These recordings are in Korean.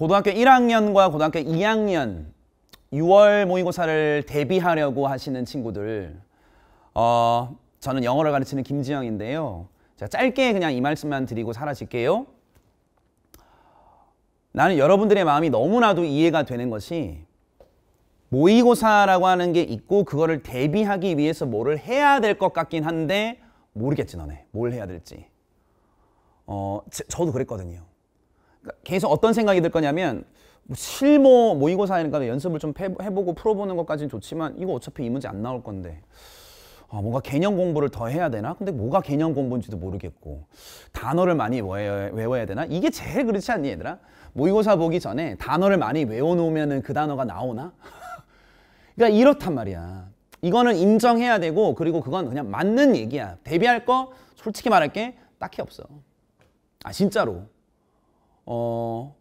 고등학교 1학년과 고등학교 2학년 6월 모의고사를 대비하려고 하시는 친구들 어, 저는 영어를 가르치는 김지영인데요. 자, 짧게 그냥 이 말씀만 드리고 사라질게요. 나는 여러분들의 마음이 너무나도 이해가 되는 것이 모의고사라고 하는 게 있고 그거를 대비하기 위해서 뭐를 해야 될 것 같긴 한데 모르겠지 너네 뭘 해야 될지 어, 저, 저도 그랬거든요 계속 어떤 생각이 들 거냐면 뭐 실무 모의고사니까 연습을 좀 해보고 풀어보는 것까지는 좋지만 이거 어차피 이 문제 안 나올 건데 어, 뭔가 개념 공부를 더 해야 되나? 근데 뭐가 개념 공부인지도 모르겠고 단어를 많이 외워야 되나? 이게 제일 그렇지 않니 얘들아? 모의고사 보기 전에 단어를 많이 외워놓으면 그 단어가 나오나? 그러니까 이렇단 말이야 이거는 인정해야 되고 그리고 그건 그냥 맞는 얘기야 대비할 거 솔직히 말할게 딱히 없어 아 진짜로 어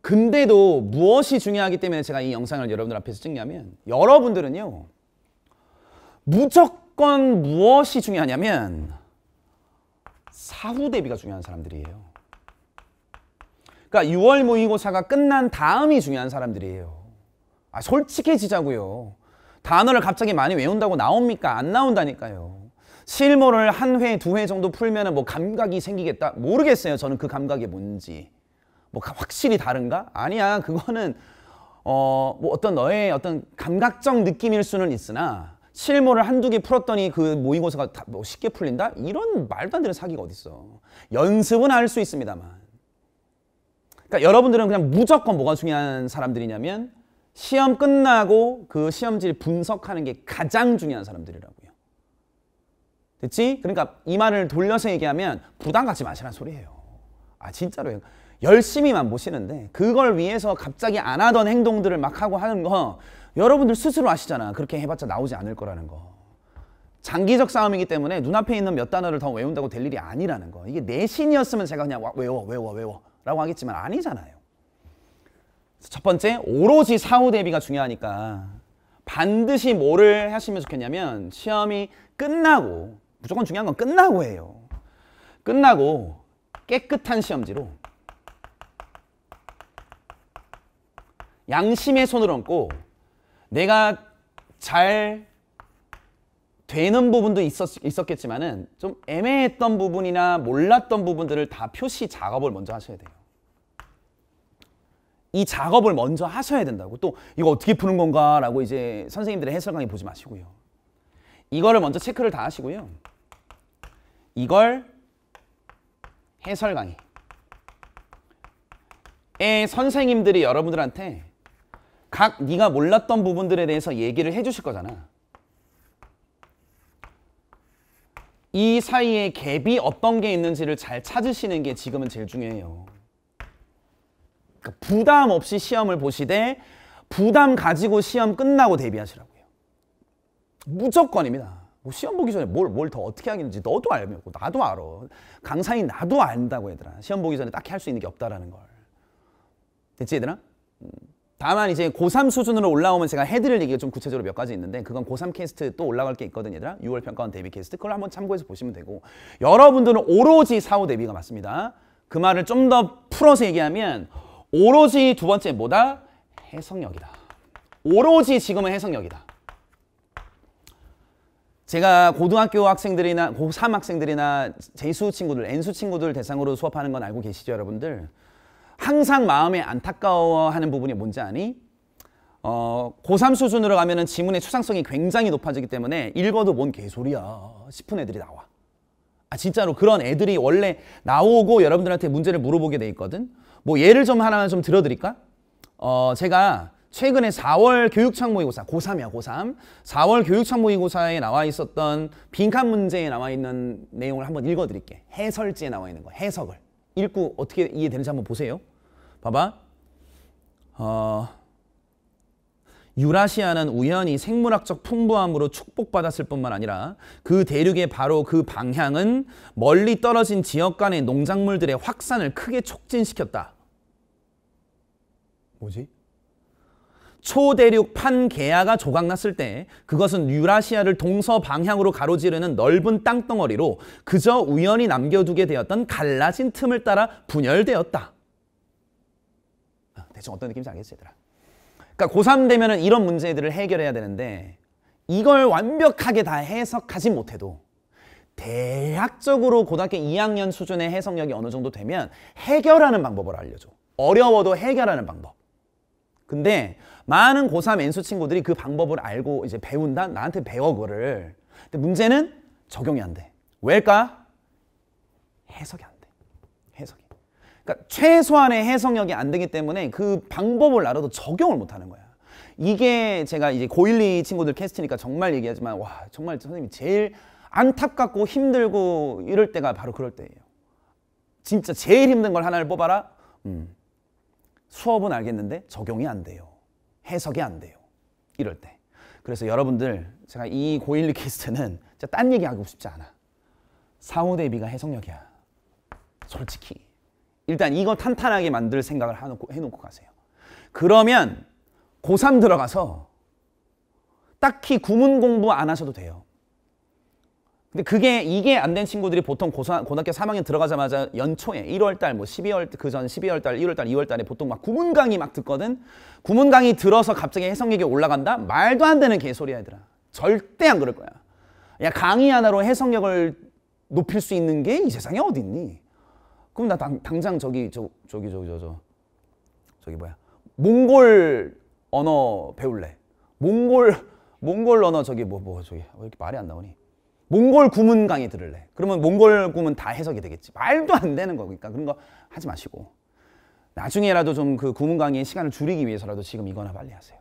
근데도 무엇이 중요하기 때문에 제가 이 영상을 여러분들 앞에서 찍냐면 여러분들은요 무조건 무엇이 중요하냐면 사후 대비가 중요한 사람들이에요. 그러니까 6월 모의고사가 끝난 다음이 중요한 사람들이에요. 아, 솔직해지자고요. 단어를 갑자기 많이 외운다고 나옵니까? 안 나온다니까요. 실물을한 회, 두 회 정도 풀면 뭐 감각이 생기겠다? 모르겠어요. 저는 그 감각이 뭔지. 뭐 확실히 다른가? 아니야. 그거는 어, 뭐 어떤 너의 어떤 감각적 느낌일 수는 있으나 실물을 한두 개 풀었더니 그 모의고사가 다 뭐 쉽게 풀린다? 이런 말도 안 되는 사기가 어딨어. 연습은 할 수 있습니다만. 그러니까 여러분들은 그냥 무조건 뭐가 중요한 사람들이냐면 시험 끝나고 그 시험지를 분석하는 게 가장 중요한 사람들이라고요. 됐지? 그러니까 이 말을 돌려서 얘기하면 부담 갖지 마시라는 소리예요. 아 진짜로요. 열심히만 보시는데 그걸 위해서 갑자기 안 하던 행동들을 막 하고 하는 거 여러분들 스스로 아시잖아. 그렇게 해봤자 나오지 않을 거라는 거. 장기적 싸움이기 때문에 눈앞에 있는 몇 단어를 더 외운다고 될 일이 아니라는 거. 이게 내신이었으면 제가 그냥 외워 외워 외워 라고 하겠지만 아니잖아요. 첫 번째 오로지 사후 대비가 중요하니까 반드시 뭐를 하시면 좋겠냐면 시험이 끝나고 무조건 중요한 건 끝나고 해요. 끝나고 깨끗한 시험지로 양심의 손을 얹고 내가 잘 되는 부분도 있었, 있었겠지만은 좀 애매했던 부분이나 몰랐던 부분들을 다 표시 작업을 먼저 하셔야 돼요. 이 작업을 먼저 하셔야 된다고 또 이거 어떻게 푸는 건가 라고 이제 선생님들의 해설 강의 보지 마시고요. 이거를 먼저 체크를 다 하시고요. 이걸 해설 강의 에 선생님들이 여러분들한테 각 네가 몰랐던 부분들에 대해서 얘기를 해주실 거잖아. 이 사이에 갭이 어떤 게 있는지를 잘 찾으시는 게 지금은 제일 중요해요. 그러니까 부담 없이 시험을 보시되 부담 가지고 시험 끝나고 대비하시라고요. 무조건입니다. 뭐 시험 보기 전에 뭘뭘 더 어떻게 하겠는지 너도 알고 나도 알아. 강사인 나도 안다고 얘들아. 시험 보기 전에 딱히 할 수 있는 게 없다라는 걸. 됐지 얘들아? 음. 다만 이제 고3 수준으로 올라오면 제가 해드릴 얘기가 좀 구체적으로 몇 가지 있는데 그건 고3 캐스트 또 올라갈 게 있거든 얘들아 6월 평가원 대비 캐스트 그걸 한번 참고해서 보시면 되고 여러분들은 오로지 사후 대비가 맞습니다 그 말을 좀 더 풀어서 얘기하면 오로지 두 번째 뭐다? 해석력이다 오로지 지금은 해석력이다 제가 고등학교 학생들이나 고3 학생들이나 재수 친구들, N수 친구들 대상으로 수업하는 건 알고 계시죠, 여러분들? 항상 마음에 안타까워하는 부분이 뭔지 아니? 어, 고3 수준으로 가면은 지문의 추상성이 굉장히 높아지기 때문에 읽어도 뭔 개소리야 싶은 애들이 나와. 아, 진짜로 그런 애들이 원래 나오고 여러분들한테 문제를 물어보게 돼 있거든? 뭐 예를 좀 하나만 좀 들어드릴까? 어, 제가 최근에 4월 교육청 모의고사 고3이야 고3 4월 교육청 모의고사에 나와 있었던 빈칸 문제에 나와 있는 내용을 한번 읽어드릴게 해설지에 나와 있는 거 해석을 읽고 어떻게 이해되는지 한번 보세요 봐봐 어, 유라시아는 우연히 생물학적 풍부함으로 축복받았을 뿐만 아니라 그 대륙의 바로 그 방향은 멀리 떨어진 지역 간의 농작물들의 확산을 크게 촉진시켰다 뭐지? 초대륙 판게아가 조각났을 때 그것은 유라시아를 동서 방향으로 가로지르는 넓은 땅덩어리로 그저 우연히 남겨두게 되었던 갈라진 틈을 따라 분열되었다. 아, 대충 어떤 느낌인지 알겠어요, 얘들아? 그러니까 고3 되면은 이런 문제들을 해결해야 되는데 이걸 완벽하게 다 해석하지 못해도 대학적으로 고등학교 2학년 수준의 해석력이 어느 정도 되면 해결하는 방법을 알려줘. 어려워도 해결하는 방법. 근데 많은 고3 N수 친구들이 그 방법을 알고 이제 배운다? 나한테 배워 그거를. 근데 문제는 적용이 안 돼. 왜일까? 해석이 안 돼. 해석이. 그러니까 최소한의 해석력이 안 되기 때문에 그 방법을 알아도 적용을 못 하는 거야. 이게 제가 이제 고1, 2 친구들 캐스트니까 정말 얘기하지만 와 정말 선생님이 제일 안타깝고 힘들고 이럴 때가 바로 그럴 때예요. 진짜 제일 힘든 걸 하나를 뽑아라? 음. 수업은 알겠는데 적용이 안 돼요. 해석이 안 돼요. 이럴 때. 그래서 여러분들 제가 이 고1 리퀘스트는 진짜 딴 얘기하고 싶지 않아. 사후 대비가 해석력이야. 솔직히. 일단 이거 탄탄하게 만들 생각을 해놓고, 해놓고 가세요. 그러면 고3 들어가서 딱히 구문 공부 안 하셔도 돼요. 근데 그게 이게 안 된 친구들이 보통 고등학교 3학년 들어가자마자 연초에 1월 달, 뭐 12월 그 전 12월 달, 1월 달, 2월 달에 보통 막 구문 강의 막 듣거든. 구문 강의 들어서 갑자기 해석력이 올라간다? 말도 안 되는 개소리야, 얘들아. 절대 안 그럴 거야. 야, 강의 하나로 해석력을 높일 수 있는 게 이 세상에 어디 있니? 그럼 나 당, 당장 저기 저 저기 저기 저저 저기 뭐야? 몽골 언어 배울래. 몽골 몽골 언어 저기 뭐뭐 뭐 저기 왜 이렇게 말이 안 나오니? 몽골 구문 강의 들을래. 그러면 몽골 구문 다 해석이 되겠지. 말도 안 되는 거니까 그러니까 그런 거 하지 마시고 나중에라도 좀 그 구문 강의 시간을 줄이기 위해서라도 지금 이거나 빨리 하세요.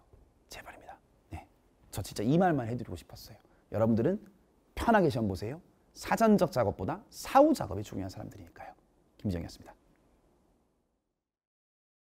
제발입니다. 네. 저 진짜 이 말만 해드리고 싶었어요. 여러분들은 편하게 시험 보세요. 사전적 작업보다 사후 작업이 중요한 사람들이니까요. 김정이었습니다.